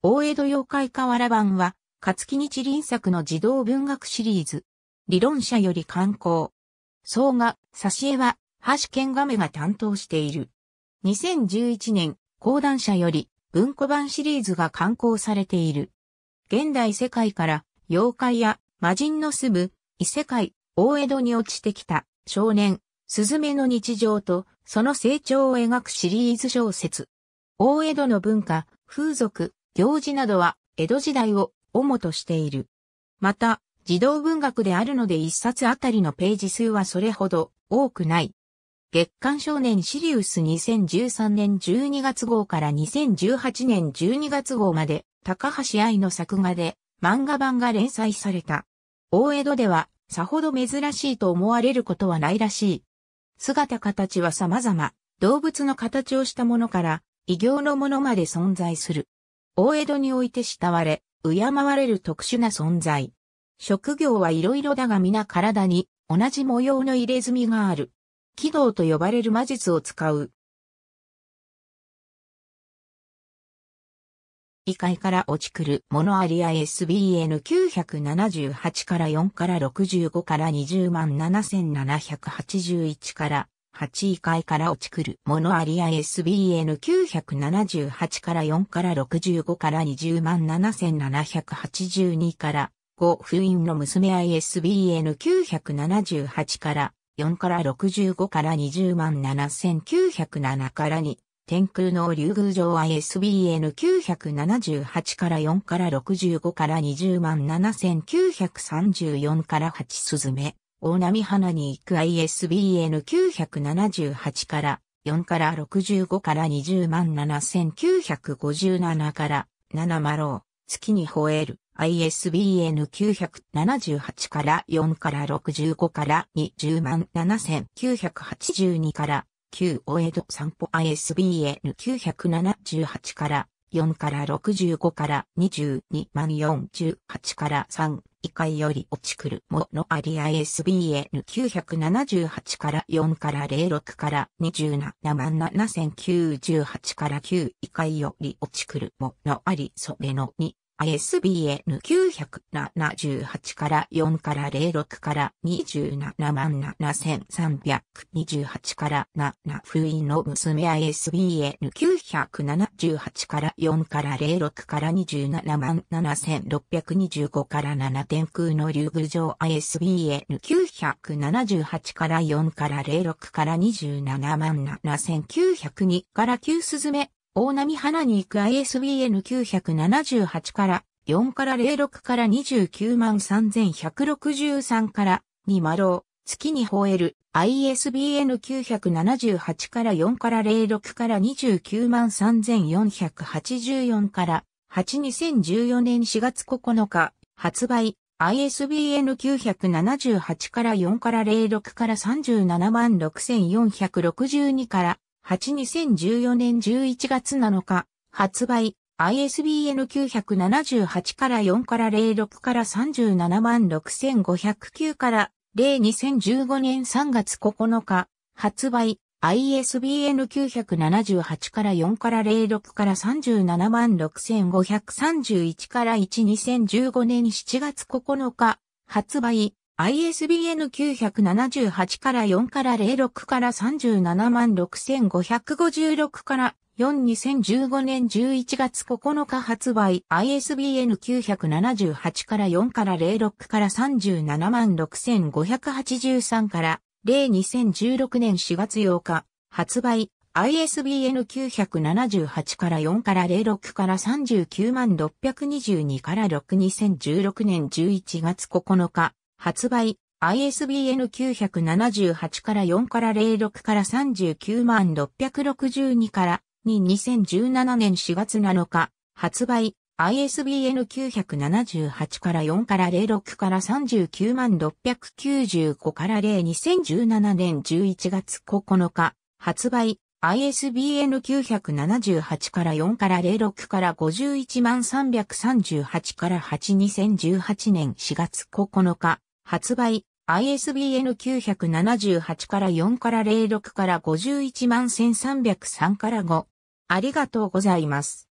大江戸妖怪河原版は、勝木日輪作の児童文学シリーズ。理論者より観光。総画、挿絵は、橋剣亀が担当している。2011年、講談社より、文庫版シリーズが刊行されている。現代世界から、妖怪や魔人の住む、異世界、大江戸に落ちてきた、少年、スズメの日常と、その成長を描くシリーズ小説。大江戸の文化、風俗、行事などは江戸時代を主としている。また、児童文学であるので一冊あたりのページ数はそれほど多くない。月刊少年シリウス2013年12月号から2018年12月号まで高橋愛の作画で漫画版が連載された。大江戸ではさほど珍しいと思われることはないらしい。姿形は様々、動物の形をしたものから異形のものまで存在する。大江戸において慕われ、敬われる特殊な存在。職業はいろいろだが皆体に同じ模様の入れ墨がある。軌道と呼ばれる魔術を使う。異界から落ちくるモノアリア SBN978 から4から65から20万7781から8位階から落ちくるものありや SBN978 から4から65から20万7782から5封印の娘 ISBN978 から4から65から20万7907から2天空の竜宮城 ISBN978 から4から65から20万7934から8スズメ大波花に行く ISBN978 から4から65から20万7957から7マロー、月に吠える ISBN978 から4から65から20万7982から9お江戸散歩 ISBN978 から4から65から22万4 8から3以下より落ちくるものあり ISBN978 から4から06から27万7098から9以下より落ちくるものありそれの2 ISBN 978から4から06から27万7328から7封印の娘 ISBN 978から4から06から27万7625から7天空の竜宮城 ISBN 978から4から06から27万7902から9スズメ大波花に行く ISBN978 から4から06から29万3163から2マロー、月に吠える ISBN978 から4から06から29万3484から82014年4月9日発売 ISBN978 から4から06から37万6462から82014年11月7日、発売、ISBN 978から4から06から37 6509から02015年3月9日、発売、ISBN 978から4から06から37 6531から12015年7月9日、発売、ISBN 978から4から06から37万6556から4 2015年11月9日発売 ISBN 978から4から06から37万6583から0 2016年4月8日発売 ISBN 978から4から06から39万622から6 2016年11月9日発売、ISBN 978から4から06から39万662から2 2017年4月7日、発売、ISBN 978から4から06から39万695から0 2017年11月9日、発売、ISBN 978から4から06から51万338から8 2018年4月9日、発売、ISBN 978から4から06から51万1303から5。ありがとうございます。